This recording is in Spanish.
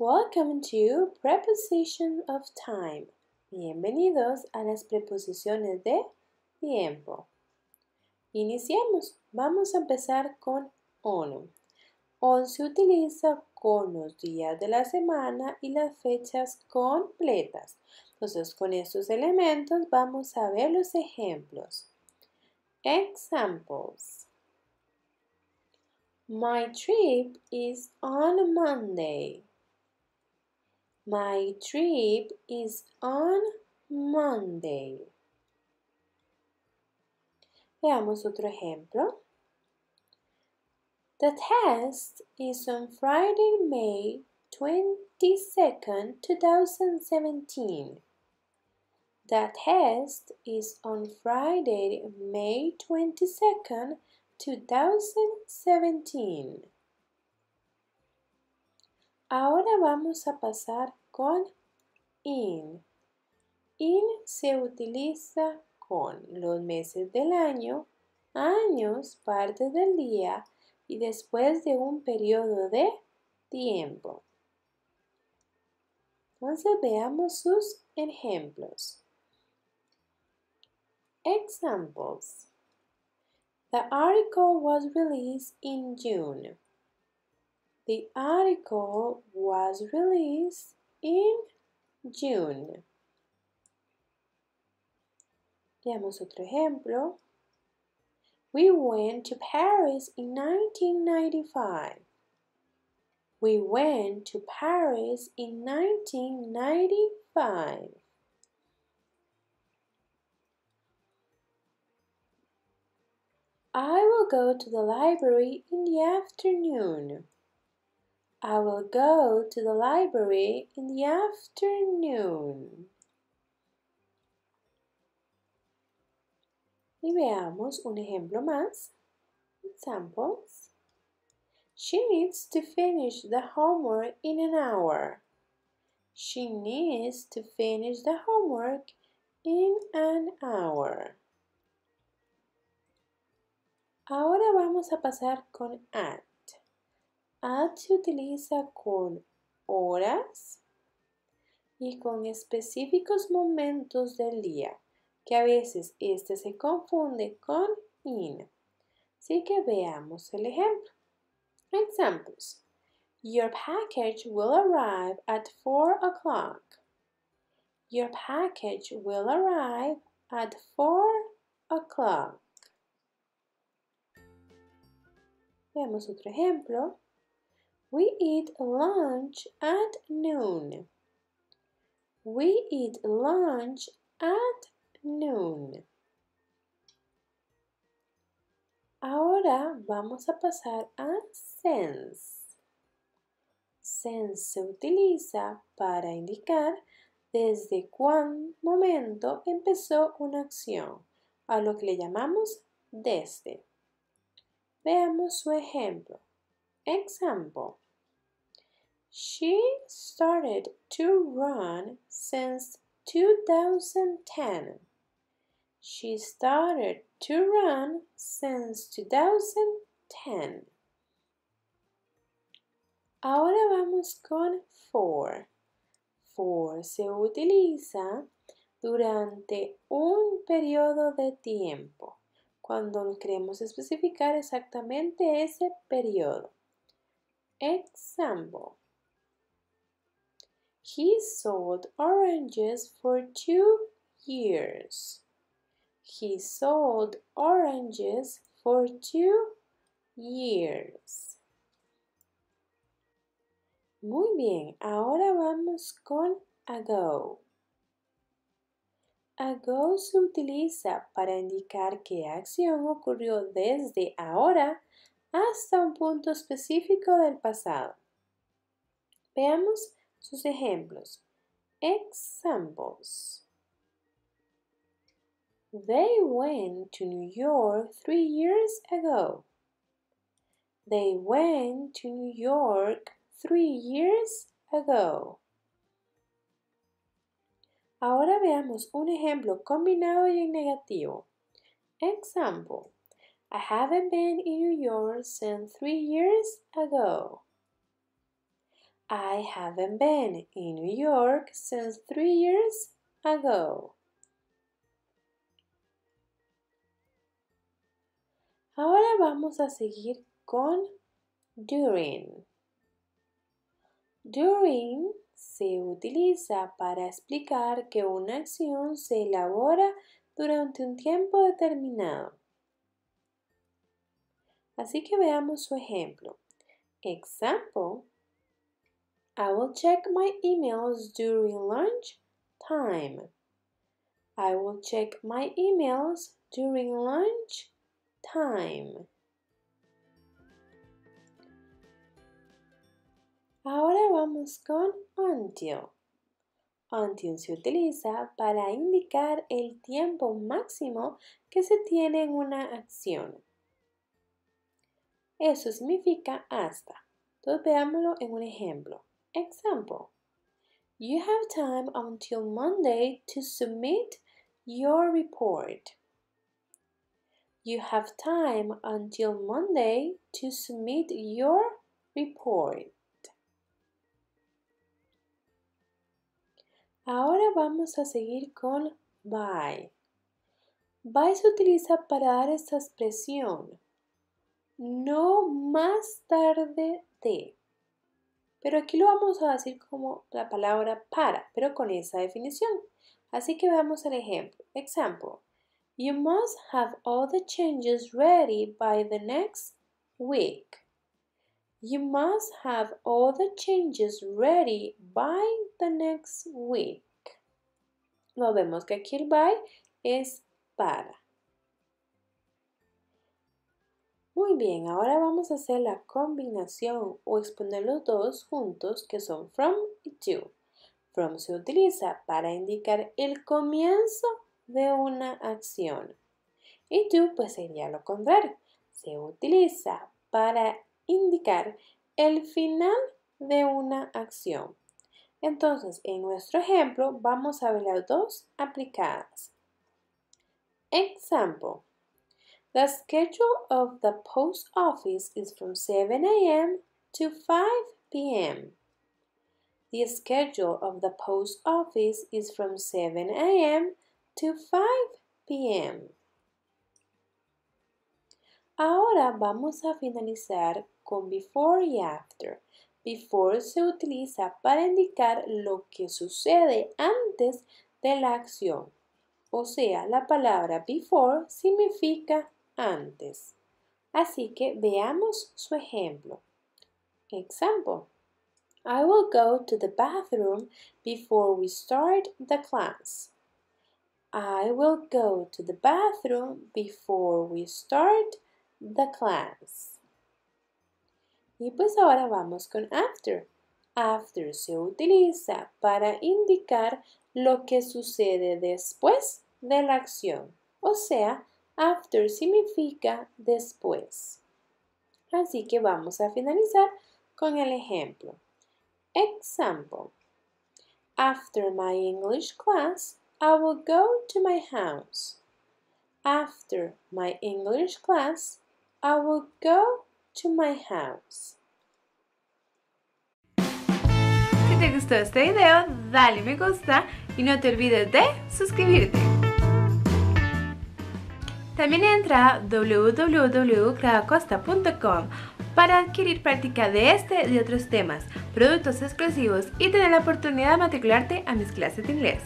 Welcome to Preposition of Time. Bienvenidos a las preposiciones de tiempo. Iniciemos. Vamos a empezar con on. On se utiliza con los días de la semana y las fechas completas. Entonces, con estos elementos vamos a ver los ejemplos. Examples. My trip is on Monday. My trip is on Monday. Veamos otro ejemplo. The test is on Friday, May 22nd, 2017. The test is on Friday, May 22nd, 2017. Ahora vamos a pasar con in. In se utiliza con los meses del año, años, partes del día y después de un periodo de tiempo. Entonces veamos sus ejemplos. Examples. The article was released in June. The article was released in June. Veamos otro ejemplo. We went to Paris in 1995. We went to Paris in 1995. I will go to the library in the afternoon. I will go to the library in the afternoon. Y veamos un ejemplo más. Examples. She needs to finish the homework in an hour. She needs to finish the homework in an hour. Ahora vamos a pasar con an. At se utiliza con horas y con específicos momentos del día, que a veces este se confunde con in. Así que veamos el ejemplo. Examples. Your package will arrive at 4 o'clock. Your package will arrive at 4 o'clock. Veamos otro ejemplo. We eat lunch at noon. We eat lunch at noon. Ahora vamos a pasar a sense. Sense se utiliza para indicar desde cuán momento empezó una acción, a lo que le llamamos desde. Veamos su ejemplo. Example She started to run since 2010. She started to run since 2010. Ahora vamos con for. For se utiliza durante un periodo de tiempo, cuando queremos especificar exactamente ese periodo. Example He sold oranges for two years. He sold oranges for two years. Muy bien, ahora vamos con ago. Ago se utiliza para indicar que acción ocurrió desde ahora hasta un punto específico del pasado. Veamos sus ejemplos. Examples. They went to New York three years ago. They went to New York three years ago. Ahora veamos un ejemplo combinado y en negativo. Example. I haven't been in New York since three years ago. I haven't been in New York since three years ago. Ahora vamos a seguir con during. During se utiliza para explicar que una acción se elabora durante un tiempo determinado. Así que veamos su ejemplo. Example. I will check my emails during lunch time. I will check my emails during lunch time. Ahora vamos con until. Until se utiliza para indicar el tiempo máximo que se tiene en una acción. Eso significa hasta. Entonces veámoslo en un ejemplo. Example. You have time until Monday to submit your report. You have time until Monday to submit your report. Ahora vamos a seguir con by. By se utiliza para dar esta expresión no más tarde de. Pero aquí lo vamos a decir como la palabra para, pero con esa definición. Así que veamos el ejemplo. Example. You must have all the changes ready by the next week. You must have all the changes ready by the next week. Lo vemos que aquí el by es para. Muy bien, ahora vamos a hacer la combinación o exponer los dos juntos que son from y to. From se utiliza para indicar el comienzo de una acción. Y to pues sería lo contrario. Se utiliza para indicar el final de una acción. Entonces, en nuestro ejemplo vamos a ver las dos aplicadas. Example. The schedule of the post office is from 7 a.m. to 5 p.m. The schedule of the post office is from 7 a.m. to 5 p.m. Ahora vamos a finalizar con before y after. Before se utiliza para indicar lo que sucede antes de la acción. O sea, la palabra before significa antes. Así que veamos su ejemplo. Example. I will go to the bathroom before we start the class. I will go to the bathroom before we start the class. Y pues ahora vamos con after. After se utiliza para indicar lo que sucede después de la acción, o sea, After significa después. Así que vamos a finalizar con el ejemplo. Example. After my English class, I will go to my house. After my English class, I will go to my house. Si te gustó este video, dale me gusta y no te olvides de suscribirte. También entra www.clavacosta.com para adquirir práctica de este y otros temas, productos exclusivos y tener la oportunidad de matricularte a mis clases de inglés.